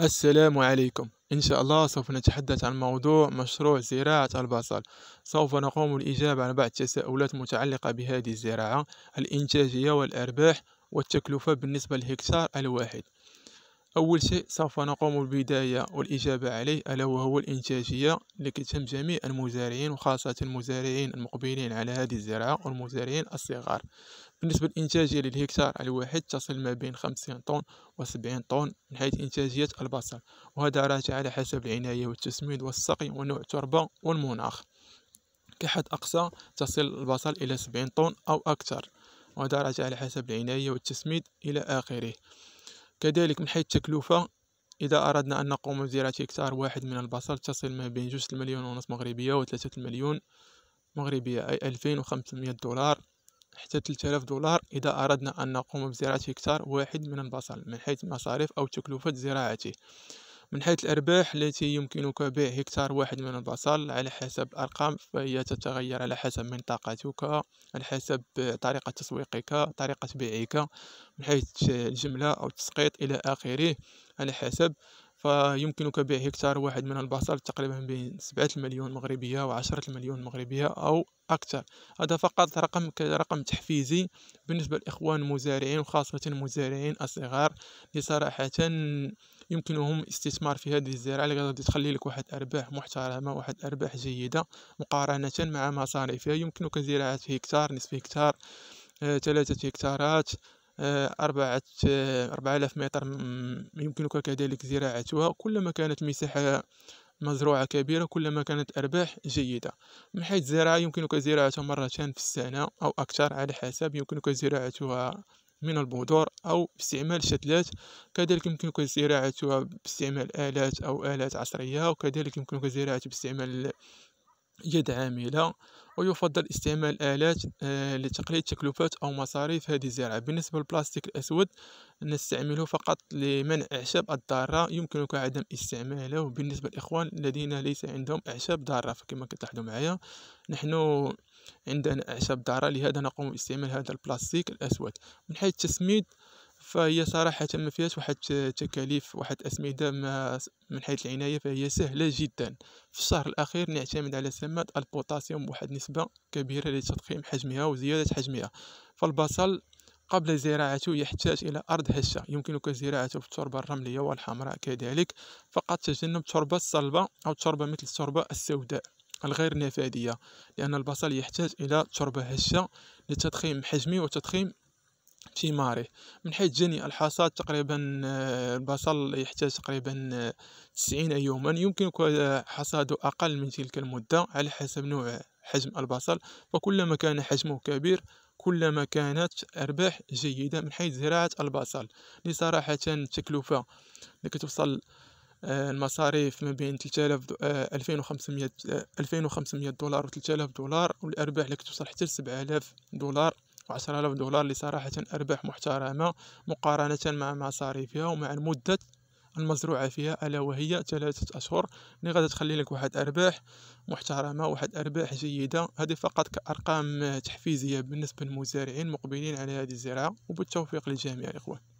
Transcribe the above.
السلام عليكم إن شاء الله سوف نتحدث عن موضوع مشروع زراعة البصل سوف نقوم بالإجابة عن بعض التساؤلات المتعلقة بهذه الزراعة الإنتاجية والأرباح والتكلفة بالنسبة للهكتار الواحد أول شيء سوف نقوم بالبداية والإجابة عليه ألا وهو الإنتاجية اللي كتهم جميع المزارعين وخاصة المزارعين المقبلين على هذه الزراعة والمزارعين الصغار بالنسبة للإنتاجية للهكتار الواحد تصل ما بين 50 طن و 70 طن من حيث إنتاجية البصل وهذا راجع على حسب العناية والتسميد والسقي ونوع التربة والمناخ كحد أقصى تصل البصل إلى 70 طن أو أكثر وهذا راجع على حسب العناية والتسميد إلى آخره كذلك من حيث التكلفة إذا أردنا أن نقوم بزراعة هكتار واحد من البصل تصل ما بين جوج المليون ونص مغربية وثلاثة المليون مغربية أي ألفين وخمسمية دولار حتى 3000 دولار إذا أردنا أن نقوم بزراعة هكتار واحد من البصل من حيث المصاريف أو تكلفة زراعته من حيث الأرباح التي يمكنك بيع هكتار واحد من البصل على حسب أرقام فهي تتغير على حسب منطقتك على حسب طريقة تسويقك طريقة بيعك من حيث الجملة أو التسقيط إلى آخره على حسب فيمكنك بيع هكتار واحد من البصل تقريبا بين سبعة المليون مغربية وعشرة المليون مغربية أو أكثر هذا فقط رقم كرقم تحفيزي بالنسبة للإخوان المزارعين وخاصة المزارعين الصغار لصراحة يمكنهم الاستثمار في هذه الزراعة اللي تخلي لك واحد أرباح محترمة واحد أرباح جيدة مقارنة مع مصاريفها يمكنك زراعة هكتار نصف هكتار آه، ثلاثة هكتارات آه، أربعة آه، أربعة آلاف متر يمكنك كذلك زراعتها كلما كانت مساحة مزروعة كبيرة كلما كانت أرباح جيدة من حيث الزراعة يمكنك زراعتها مرتان في السنة أو أكثر على حسب يمكنك زراعتها من البذور أو باستعمال شتلات كذلك يمكنك زراعتها باستعمال آلات أو آلات عصرية وكذلك يمكنك زراعتها باستعمال يد عاملة ويفضل استعمال آلات آه، لتقليل تكلفات أو مصاريف هذه الزراعة بالنسبة للبلاستيك الأسود نستعمله فقط لمنع أعشاب الضارة يمكنك عدم استعماله بالنسبة للإخوان الذين ليس عندهم أعشاب ضارة فكما كتلاحظوا معايا نحن عندنا أعشاب ضارة لهذا نقوم باستعمال هذا البلاستيك الأسود من حيث التسميد فهي صراحة ما فيهاش واحد تكاليف واحد أسمدة من حيث العناية فهي سهلة جدا في الشهر الأخير نعتمد على سماد البوتاسيوم بواحد نسبة كبيرة لتضخيم حجمها وزيادة حجمها فالبصل قبل زراعته يحتاج إلى أرض هشة يمكنك زراعته في التربة الرملية والحمراء كذلك فقط تجنب التربة الصلبة أو تربة مثل التربة السوداء الغير نفاذية لأن البصل يحتاج إلى تربة هشة لتضخيم حجمه وتضخيم ثماره من حيث جني الحصاد تقريبا آه، البصل يحتاج تقريبا 90 آه، يوما يمكنك آه، حصاده أقل من تلك المدة على حسب نوع حجم البصل فكلما كان حجمه كبير كلما كانت أرباح جيدة من حيث زراعة البصل لصراحة التكلفة اللي كتوصل المصاريف ما بين 3000 2500 2500 دولار و 3000 دولار والارباح اللي كتوصل حتى ل 7000 دولار وعشرة آلاف دولار اللي صراحة أرباح محترمة مقارنة مع مصاريفها ومع المدة المزروعة فيها ألا وهي ثلاثة أشهر اللي غادي تخلي لك واحد أرباح محترمة واحد أرباح جيدة هذه فقط كأرقام تحفيزية بالنسبة للمزارعين مقبلين على هذه الزراعة وبالتوفيق للجميع الإخوان